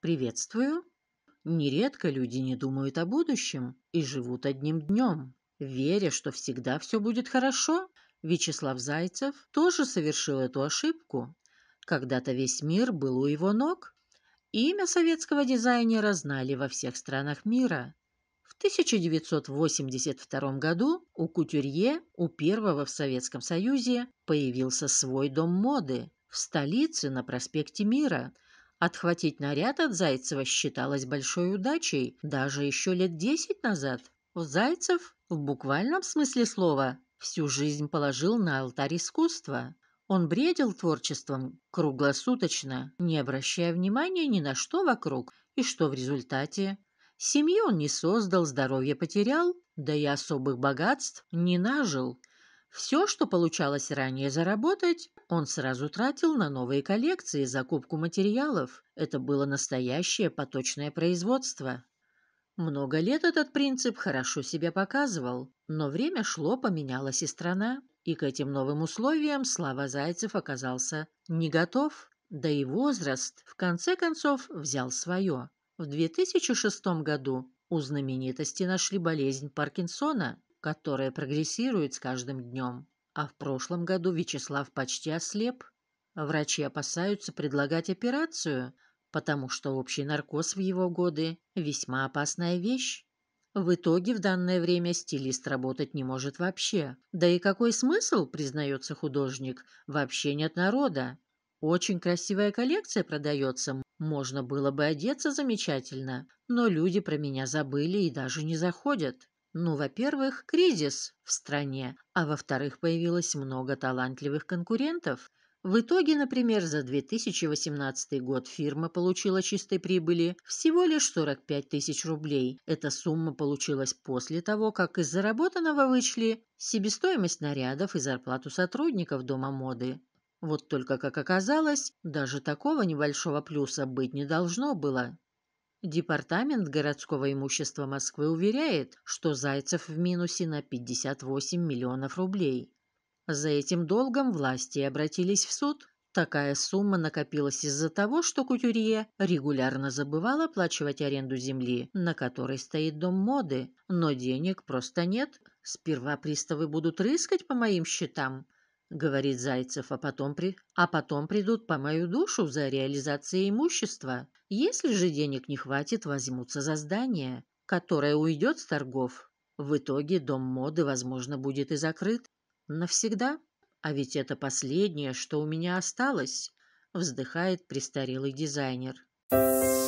Приветствую. Нередко люди не думают о будущем и живут одним днем, веря, что всегда все будет хорошо. Вячеслав Зайцев тоже совершил эту ошибку. Когда-то весь мир был у его ног. Имя советского дизайнера знали во всех странах мира. В 1982 году у кутюрье, у первого в Советском Союзе, появился свой дом моды в столице на проспекте Мира – Отхватить наряд от Зайцева считалось большой удачей даже еще лет десять назад. Зайцев, в буквальном смысле слова, всю жизнь положил на алтарь искусства. Он бредил творчеством круглосуточно, не обращая внимания ни на что вокруг, и что в результате? Семьи он не создал, здоровье потерял, да и особых богатств не нажил – все, что получалось ранее заработать, он сразу тратил на новые коллекции и закупку материалов. Это было настоящее поточное производство. Много лет этот принцип хорошо себя показывал, но время шло, поменялась и страна, и к этим новым условиям Слава Зайцев оказался не готов, да и возраст, в конце концов, взял свое. В 2006 году у знаменитости нашли болезнь Паркинсона – которая прогрессирует с каждым днем. А в прошлом году Вячеслав почти ослеп. Врачи опасаются предлагать операцию, потому что общий наркоз в его годы – весьма опасная вещь. В итоге в данное время стилист работать не может вообще. Да и какой смысл, признается художник, вообще нет народа. Очень красивая коллекция продается, можно было бы одеться замечательно, но люди про меня забыли и даже не заходят. Ну, во-первых, кризис в стране, а во-вторых, появилось много талантливых конкурентов. В итоге, например, за 2018 год фирма получила чистой прибыли всего лишь 45 тысяч рублей. Эта сумма получилась после того, как из заработанного вычли себестоимость нарядов и зарплату сотрудников Дома моды. Вот только, как оказалось, даже такого небольшого плюса быть не должно было. Департамент городского имущества Москвы уверяет, что Зайцев в минусе на 58 миллионов рублей. За этим долгом власти обратились в суд. Такая сумма накопилась из-за того, что кутюрье регулярно забывал оплачивать аренду земли, на которой стоит дом моды, но денег просто нет. Сперва приставы будут рыскать по моим счетам, — говорит Зайцев, а потом, при... а потом придут по мою душу за реализацией имущества. Если же денег не хватит, возьмутся за здание, которое уйдет с торгов. В итоге дом моды, возможно, будет и закрыт. Навсегда. А ведь это последнее, что у меня осталось, вздыхает престарелый дизайнер. Thank you.